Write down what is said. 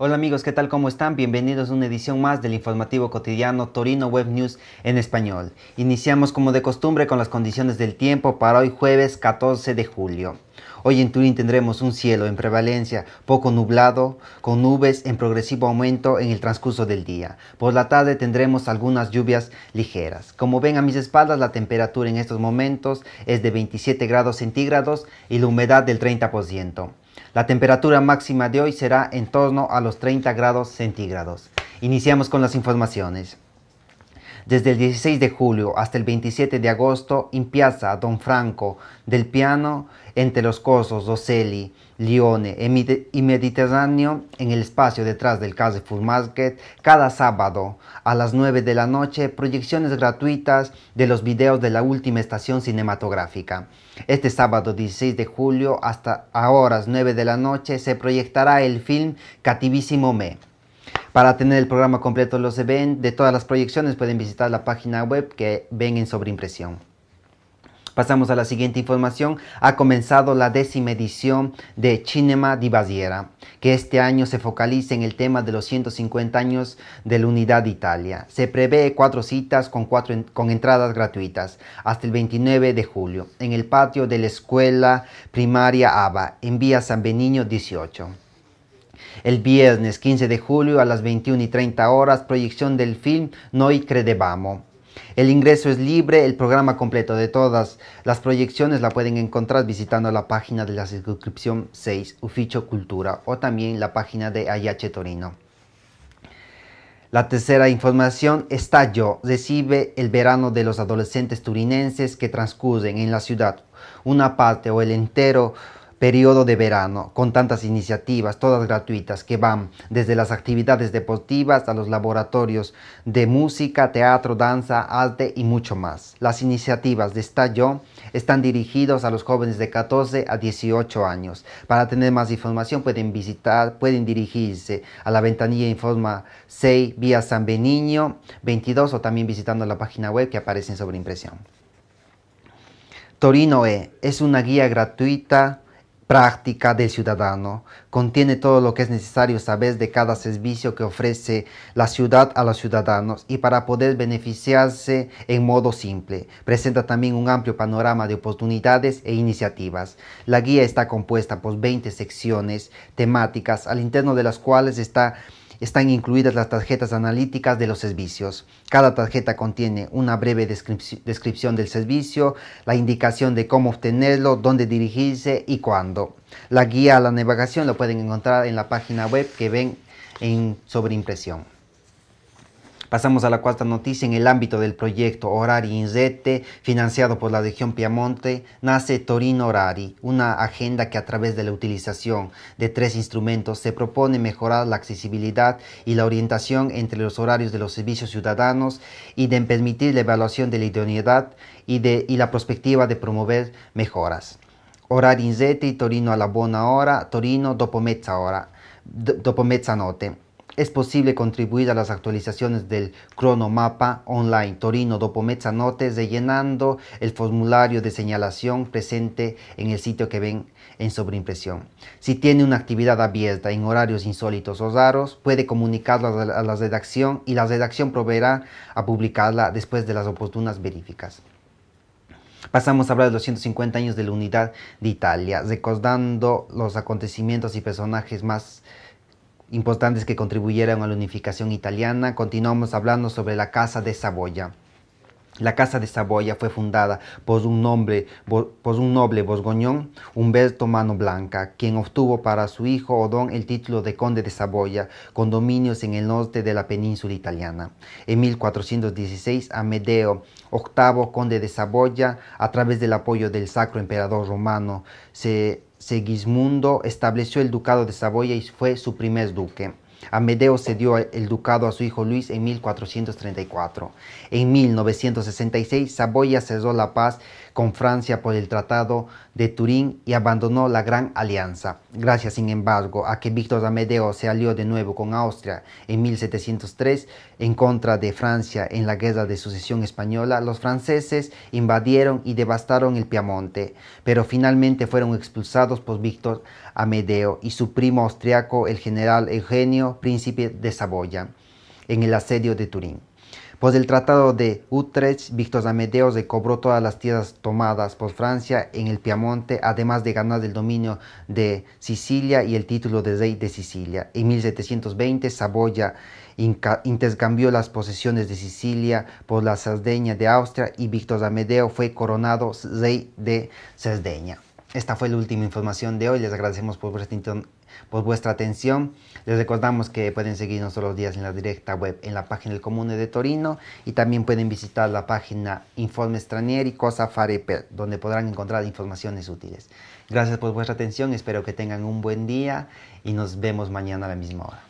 Hola amigos, ¿qué tal? ¿Cómo están? Bienvenidos a una edición más del informativo cotidiano Torino Web News en español. Iniciamos como de costumbre con las condiciones del tiempo para hoy jueves 14 de julio. Hoy en Turín tendremos un cielo en prevalencia poco nublado, con nubes en progresivo aumento en el transcurso del día. Por la tarde tendremos algunas lluvias ligeras. Como ven a mis espaldas, la temperatura en estos momentos es de 27 grados centígrados y la humedad del 30%. La temperatura máxima de hoy será en torno a los 30 grados centígrados. Iniciamos con las informaciones. Desde el 16 de julio hasta el 27 de agosto en Piazza Don Franco del Piano entre los cosos Rosselli, Lione e y Mediterráneo en el espacio detrás del Full Market cada sábado a las 9 de la noche proyecciones gratuitas de los videos de la última estación cinematográfica. Este sábado 16 de julio hasta a horas 9 de la noche se proyectará el film Cativísimo Me para tener el programa completo los ven de todas las proyecciones pueden visitar la página web que ven en sobreimpresión. Pasamos a la siguiente información. Ha comenzado la décima edición de Cinema di Basiera, que este año se focaliza en el tema de los 150 años de la Unidad de Italia. Se prevé cuatro citas con, con entradas gratuitas hasta el 29 de julio en el patio de la Escuela Primaria ABA en Vía San Benigno 18. El viernes 15 de julio a las 21 y 30 horas, proyección del film Noi Credevamo. El ingreso es libre, el programa completo de todas las proyecciones la pueden encontrar visitando la página de la circunscripción 6, Ufficio Cultura, o también la página de Ayache Torino. La tercera información, Estallo recibe el verano de los adolescentes turinenses que transcurren en la ciudad. Una parte o el entero periodo de verano, con tantas iniciativas, todas gratuitas, que van desde las actividades deportivas a los laboratorios de música, teatro, danza, arte y mucho más. Las iniciativas de Estallo están dirigidas a los jóvenes de 14 a 18 años. Para tener más información pueden visitar, pueden dirigirse a la ventanilla Informa 6 vía San Benigno 22 o también visitando la página web que aparece en impresión. Torino E es una guía gratuita práctica del ciudadano. Contiene todo lo que es necesario saber de cada servicio que ofrece la ciudad a los ciudadanos y para poder beneficiarse en modo simple. Presenta también un amplio panorama de oportunidades e iniciativas. La guía está compuesta por 20 secciones temáticas, al interno de las cuales está están incluidas las tarjetas analíticas de los servicios. Cada tarjeta contiene una breve descripción del servicio, la indicación de cómo obtenerlo, dónde dirigirse y cuándo. La guía a la navegación lo pueden encontrar en la página web que ven en sobreimpresión. Pasamos a la cuarta noticia en el ámbito del proyecto Horari Inzete, financiado por la región Piamonte, nace Torino Horari, una agenda que a través de la utilización de tres instrumentos se propone mejorar la accesibilidad y la orientación entre los horarios de los servicios ciudadanos y de permitir la evaluación de la idoneidad y, la perspectiva de promover mejoras. Horari Inzete, Torino a la buena hora, Torino dopo hora, dopo es posible contribuir a las actualizaciones del cronomapa online Torino dopo mezzanotte rellenando el formulario de señalación presente en el sitio que ven en sobreimpresión. Si tiene una actividad abierta en horarios insólitos o raros, puede comunicarla a la redacción y la redacción proveerá a publicarla después de las oportunas verificas. Pasamos a hablar de los 150 años de la unidad de Italia, recordando los acontecimientos y personajes más importantes que contribuyeron a la unificación italiana, continuamos hablando sobre la Casa de Saboya. La Casa de Saboya fue fundada por un, por un noble bosgoñón, Humberto Mano Blanca, quien obtuvo para su hijo Odón el título de Conde de Saboya, con dominios en el norte de la península italiana. En 1416, Amedeo VIII, Conde de Saboya, a través del apoyo del Sacro Emperador Romano, se Segismundo estableció el ducado de Saboya y fue su primer duque. Amedeo cedió el ducado a su hijo Luis en 1434. En 1966, Saboya cerró la paz con Francia por el Tratado de Turín y abandonó la Gran Alianza. Gracias, sin embargo, a que Víctor Amedeo se alió de nuevo con Austria en 1703 en contra de Francia en la Guerra de Sucesión Española, los franceses invadieron y devastaron el Piamonte, pero finalmente fueron expulsados por Víctor Amedeo y su primo austriaco, el general Eugenio príncipe de Saboya, en el asedio de Turín. Por pues el Tratado de Utrecht, Víctor Amedeo recobró todas las tierras tomadas por Francia en el Piamonte, además de ganar el dominio de Sicilia y el título de rey de Sicilia. En 1720, Saboya intercambió las posesiones de Sicilia por la Cerdeña de Austria y Víctor Amedeo fue coronado rey de Cerdeña. Esta fue la última información de hoy. Les agradecemos por vuestra, por vuestra atención. Les recordamos que pueden seguirnos todos los días en la directa web en la página del Comune de Torino y también pueden visitar la página Informe y Cosa Fare Per, donde podrán encontrar informaciones útiles. Gracias por vuestra atención. Espero que tengan un buen día y nos vemos mañana a la misma hora.